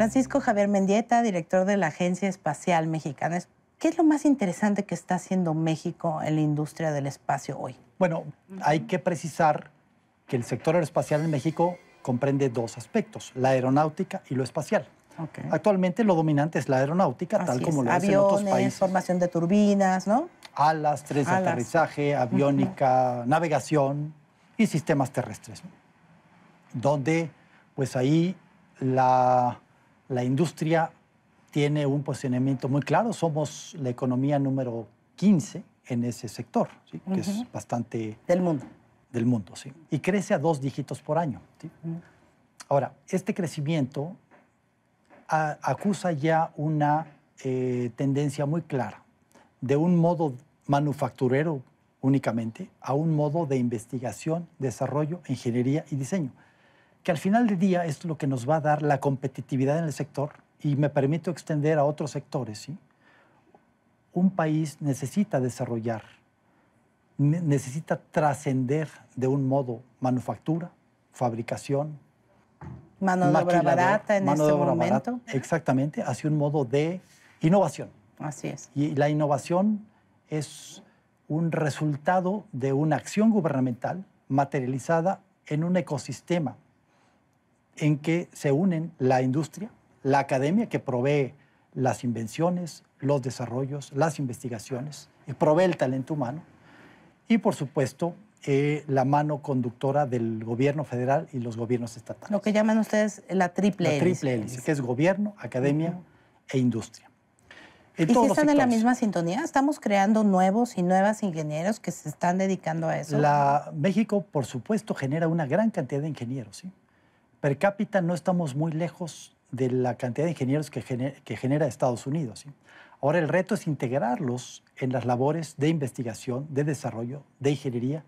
Francisco Javier Mendieta, director de la Agencia Espacial Mexicana. ¿Qué es lo más interesante que está haciendo México en la industria del espacio hoy? Bueno, hay que precisar que el sector aeroespacial en México comprende dos aspectos, la aeronáutica y lo espacial. Actualmente lo dominante es la aeronáutica, tal como lo es en otros países. formación de turbinas, ¿no? Alas, tres de aterrizaje, aviónica, navegación y sistemas terrestres. Donde, pues ahí la la industria tiene un posicionamiento muy claro. Somos la economía número 15 en ese sector, que es bastante... Del mundo. Del mundo, sí. Y crece a dos dígitos por año. Ahora, este crecimiento acusa ya una eh, tendencia muy clara de un modo manufacturero únicamente a un modo de investigación, desarrollo, ingeniería y diseño que al final del día es lo que nos va a dar la competitividad en el sector, y me permito extender a otros sectores, un país necesita desarrollar, necesita trascender de un modo manufactura, fabricación. Mano de obra barata en ese momento. exactamente, hacia un modo de innovación. Así es. Y la innovación es un resultado de una acción gubernamental materializada en un ecosistema en que se unen la industria, la academia que provee las invenciones, los desarrollos, las investigaciones, y provee el talento humano, y por supuesto eh, la mano conductora del gobierno federal y los gobiernos estatales. Lo que llaman ustedes la triple la triple que es gobierno, academia e industria. ¿Y si están en la misma sintonía? ¿Estamos creando nuevos y nuevas ingenieros que se están dedicando a eso? México, por supuesto, genera una gran cantidad de ingenieros. ¿sí? per cápita no estamos muy lejos de la cantidad de ingenieros que, genera, Estados Unidos. Ahora el reto es integrarlos en las labores de investigación, de desarrollo, de ingeniería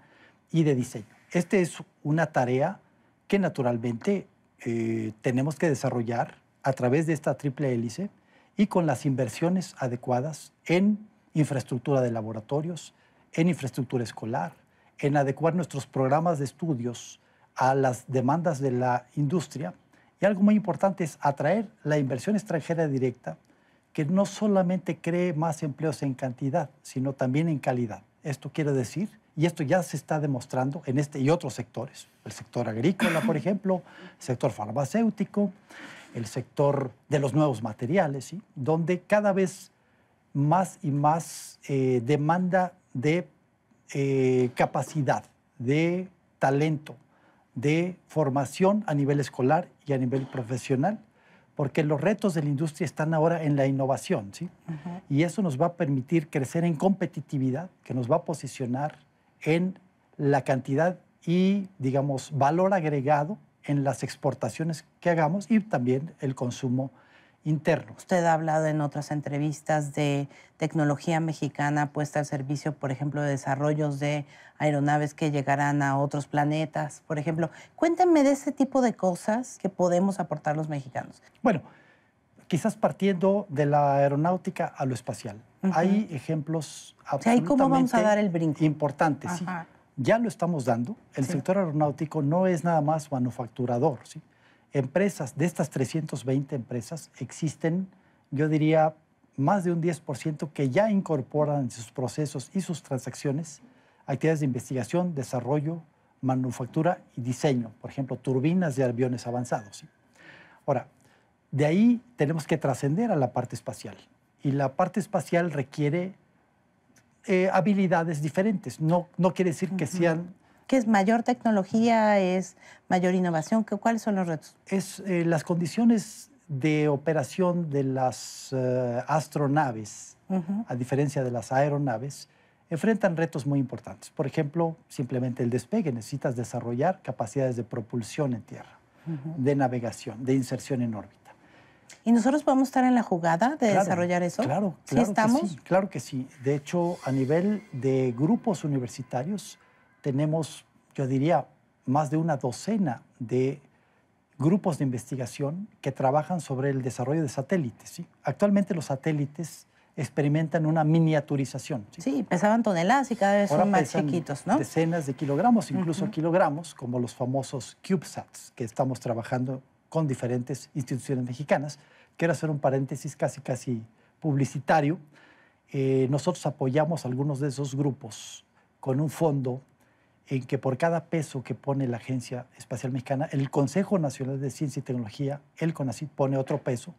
y de diseño. Esta es una tarea que naturalmente eh, tenemos que desarrollar a través de esta triple hélice y con las inversiones adecuadas en infraestructura de laboratorios, en infraestructura escolar, en adecuar nuestros programas de estudios a las demandas de la industria y algo muy importante es atraer la inversión extranjera directa que no solamente cree más empleos en cantidad, sino también en calidad. Esto quiere decir, y esto ya se está demostrando en este y otros sectores, el sector agrícola, por ejemplo, el sector farmacéutico, el sector de los nuevos materiales, ¿sí? donde cada vez más y más eh, demanda de eh, capacidad, de talento, de formación a nivel escolar y a nivel profesional, porque los retos de la industria están ahora en la innovación, ¿sí? Y eso nos va a permitir crecer en competitividad, que nos va a posicionar en la cantidad y, digamos, valor agregado en las exportaciones que hagamos y también el consumo interno. Usted ha hablado en otras entrevistas de tecnología mexicana puesta al servicio, por ejemplo, de desarrollos de aeronaves que llegarán a otros planetas, por ejemplo. Cuéntenme de ese tipo de cosas que podemos aportar los mexicanos. Bueno, quizás partiendo de la aeronáutica a lo espacial. Hay ejemplos absolutamente ¿cómo vamos a dar el brinco? importantes. Sí. Ya lo estamos dando. El sector aeronáutico no es nada más manufacturador. ¿sí? empresas, de estas 320 empresas, existen, yo diría, más de un 10% que ya incorporan en sus procesos y sus transacciones actividades de investigación, desarrollo, manufactura y diseño, por ejemplo, turbinas de aviones avanzados. Ahora, de ahí tenemos que trascender a la parte espacial. Y la parte espacial requiere eh, habilidades diferentes. No, no quiere decir que sean es mayor tecnología? ¿Es mayor innovación? ¿Cuáles son los retos? Es eh, las condiciones de operación de las eh, astronaves, a diferencia de las aeronaves, enfrentan retos muy importantes. Por ejemplo, simplemente el despegue. Necesitas desarrollar capacidades de propulsión en tierra, de navegación, de inserción en órbita. ¿Y nosotros podemos estar en la jugada de desarrollar eso? Claro, estamos? claro que sí. De hecho, a nivel de grupos universitarios, tenemos, yo diría, más de una docena de grupos de investigación que trabajan sobre el desarrollo de satélites. Actualmente los satélites experimentan una miniaturización. Sí, pesaban toneladas y cada vez son más chiquitos, ¿no? Decenas de kilogramos, incluso kilogramos, como los famosos CubeSats que estamos trabajando con diferentes instituciones mexicanas. Quiero hacer un paréntesis casi, casi publicitario. Eh, nosotros apoyamos algunos de esos grupos con un fondo en que por cada peso que pone la Agencia Espacial Mexicana, el Consejo Nacional de Ciencia y Tecnología, el CONACYT, pone otro peso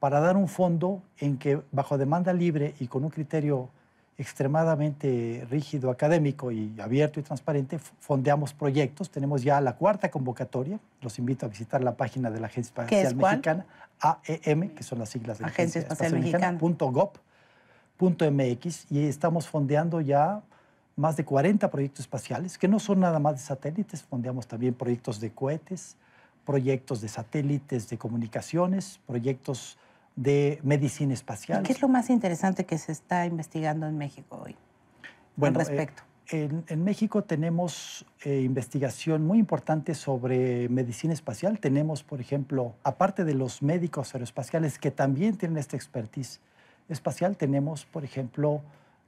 para dar un fondo en que bajo demanda libre y con un criterio extremadamente rígido, académico y abierto y transparente, fondeamos proyectos. Tenemos ya la cuarta convocatoria. Los invito a visitar la página de la Agencia Espacial Mexicana, AEM, que son las siglas de la Agencia Espacial, Mexicana, y estamos fondeando ya más de 40 proyectos espaciales, que no son nada más de satélites, fondeamos también proyectos de cohetes, proyectos de satélites de comunicaciones, proyectos de medicina espacial. ¿Qué es lo más interesante que se está investigando en México hoy? Bueno, respecto. Eh, en, México tenemos eh, investigación muy importante sobre medicina espacial. Tenemos, por ejemplo, aparte de los médicos aeroespaciales que también tienen esta expertise espacial, tenemos, por ejemplo,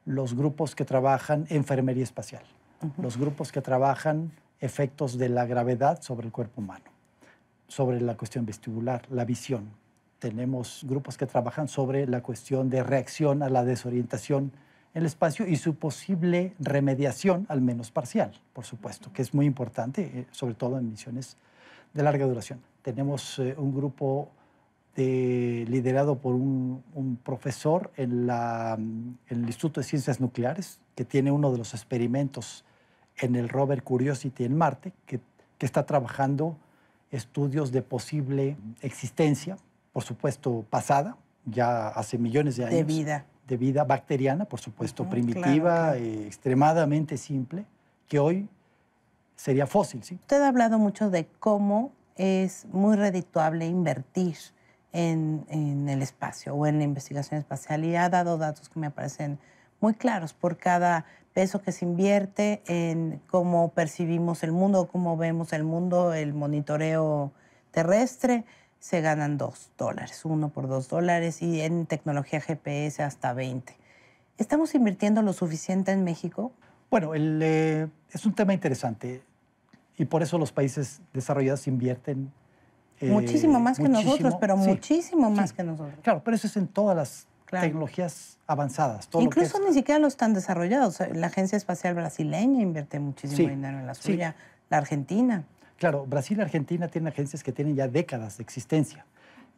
los grupos que trabajan enfermería espacial, los grupos que trabajan efectos de la gravedad sobre el cuerpo humano, sobre la cuestión vestibular, la visión. Tenemos grupos que trabajan sobre la cuestión de reacción a la desorientación en el espacio y su posible remediación, al menos parcial, por supuesto, que es muy importante, eh, sobre todo en misiones de larga duración. Tenemos eh, un grupo eh, liderado por un, profesor en, el Instituto de Ciencias Nucleares, que tiene uno de los experimentos en el rover Curiosity en Marte, que, está trabajando estudios de posible existencia, por supuesto pasada, ya hace millones de años. De vida. De vida bacteriana, por supuesto, primitiva, eh, extremadamente simple, que hoy sería fósil, ¿sí? Usted ha hablado mucho de cómo es muy redituable invertir en, el espacio o en la investigación espacial y ha dado datos que me parecen muy claros por cada peso que se invierte en cómo percibimos el mundo, cómo vemos el mundo, el monitoreo terrestre, se ganan dos dólares, uno por dos dólares y en tecnología GPS hasta 20. ¿Estamos invirtiendo lo suficiente en México? Bueno, eh, es un tema interesante y por eso los países desarrollados invierten eh, muchísimo más que nosotros, pero muchísimo más que nosotros. Claro, pero eso es en todas las tecnologías avanzadas. Incluso ni siquiera los tan desarrollados. La Agencia Espacial Brasileña invierte muchísimo dinero en la suya, la Argentina. Claro, Brasil y Argentina tienen agencias que tienen ya décadas de existencia.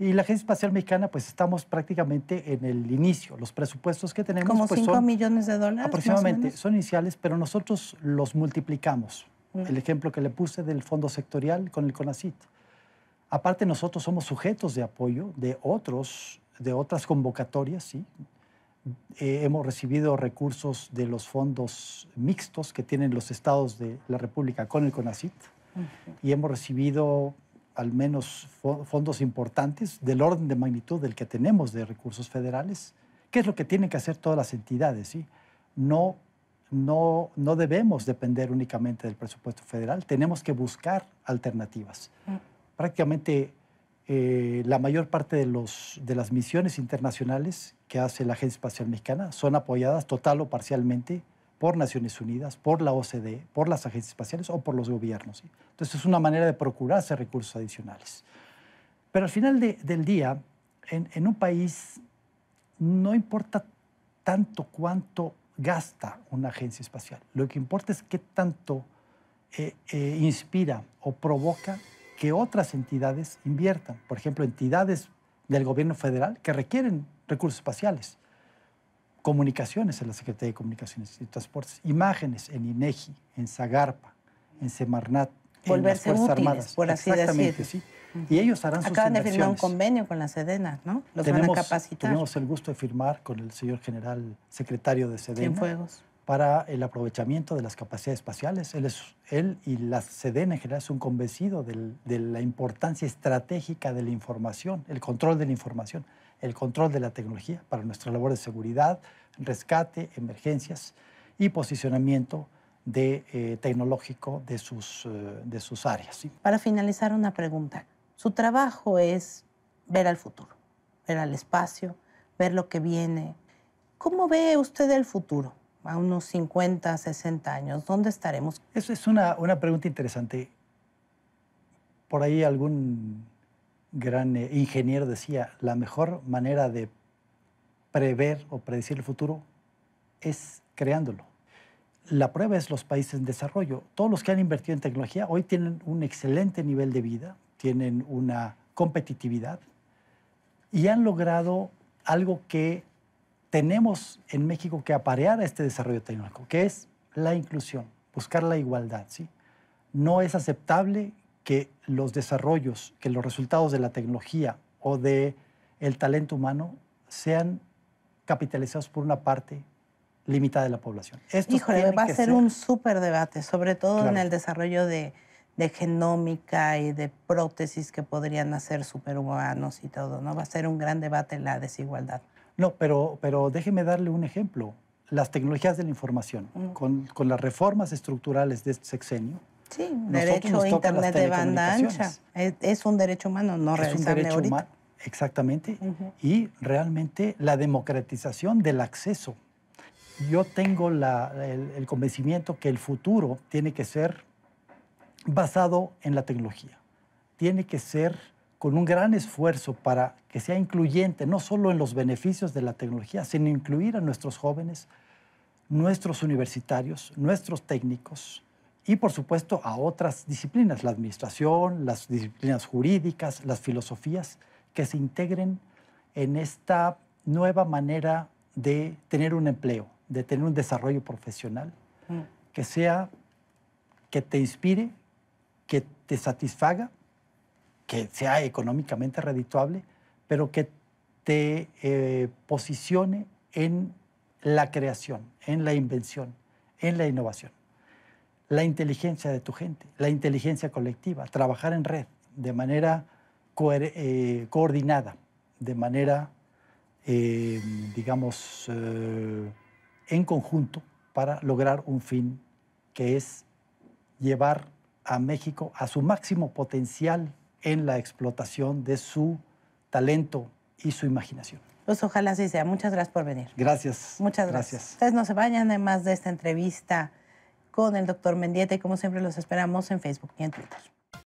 Y la Agencia Espacial Mexicana, pues estamos prácticamente en el inicio. Los presupuestos que tenemos. Como 5 pues, millones de dólares. Aproximadamente, son iniciales, pero nosotros los multiplicamos. Mm. El ejemplo que le puse del fondo sectorial con el CONACIT Aparte nosotros somos sujetos de apoyo de otros, de otras convocatorias, ¿sí? Eh, hemos recibido recursos de los fondos mixtos que tienen los estados de la República con el CONACIT y hemos recibido al menos fondos importantes del orden de magnitud del que tenemos de recursos federales, que es lo que tienen que hacer todas las entidades. ¿sí? No, no, no debemos depender únicamente del presupuesto federal, tenemos que buscar alternativas. Mm prácticamente eh, la mayor parte de, los, de las misiones internacionales que hace la Agencia Espacial Mexicana son apoyadas total o parcialmente por Naciones Unidas, por la OCDE, por las agencias espaciales o por los gobiernos. Entonces es una manera de procurarse recursos adicionales. Pero al final del día, en, un país no importa tanto cuánto gasta una agencia espacial, lo que importa es qué tanto eh, eh, inspira o provoca que otras entidades inviertan, por ejemplo, entidades del gobierno federal que requieren recursos espaciales, comunicaciones en la Secretaría de Comunicaciones y Transportes, imágenes en INEGI, en Zagarpa, en Semarnat, en las Fuerzas Armadas. Por así Exactamente, sí. Y ellos harán Acaban de firmar un convenio con la Sedena, ¿no? Los van a capacitar. Tenemos el gusto de firmar con el señor general secretario de Sedena. fuegos para el aprovechamiento de las capacidades espaciales. Él, es, él y la CDN en general son convencidos de la importancia estratégica de la información, el control de la información, el control de la tecnología para nuestra labor de seguridad, rescate, emergencias y posicionamiento de, eh, tecnológico de sus, eh, de sus áreas. Para finalizar, una pregunta. Su trabajo es ver al futuro, ver al espacio, ver lo que viene. ¿Cómo ve usted el futuro? a unos 50, 60 años, ¿dónde estaremos? Eso es una, pregunta interesante. Por ahí algún gran eh, ingeniero decía, la mejor manera de prever o predecir el futuro es creándolo. La prueba es los países en desarrollo. Todos los que han invertido en tecnología hoy tienen un excelente nivel de vida, tienen una competitividad y han logrado algo que tenemos en México que aparear a este desarrollo tecnológico, que es la inclusión, buscar la igualdad. ¿sí? No es aceptable que los desarrollos, que los resultados de la tecnología o de el talento humano sean capitalizados por una parte limitada de la población. Híjole, va a ser, un súper debate, sobre todo en el desarrollo de, genómica y de prótesis que podrían hacer superhumanos y todo, ¿no? Va a ser un gran debate la desigualdad. No, pero, pero déjeme darle un ejemplo. Las tecnologías de la información, con, las reformas estructurales de este sexenio. Sí, derecho a Internet de banda ancha. Es, un derecho humano, no es un derecho Humano, exactamente. Y realmente la democratización del acceso. Yo tengo el, el convencimiento que el futuro tiene que ser basado en la tecnología. Tiene que ser con un gran esfuerzo para que sea incluyente, no solo en los beneficios de la tecnología, sino incluir a nuestros jóvenes, nuestros universitarios, nuestros técnicos y, por supuesto, a otras disciplinas, la administración, las disciplinas jurídicas, las filosofías, que se integren en esta nueva manera de tener un empleo, de tener un desarrollo profesional, mm. que sea, que te inspire, que te satisfaga que sea económicamente redituable, pero que te eh, posicione en la creación, en la invención, en la innovación. La inteligencia de tu gente, la inteligencia colectiva, trabajar en red de manera eh, coordinada, de manera, eh, digamos, en conjunto para lograr un fin que es llevar a México a su máximo potencial en la explotación de su talento y su imaginación. Pues ojalá así sea. Muchas gracias por venir. Gracias. Muchas gracias. Ustedes no se vayan, además de esta entrevista con el doctor Mendieta y como siempre los esperamos en Facebook y en Twitter.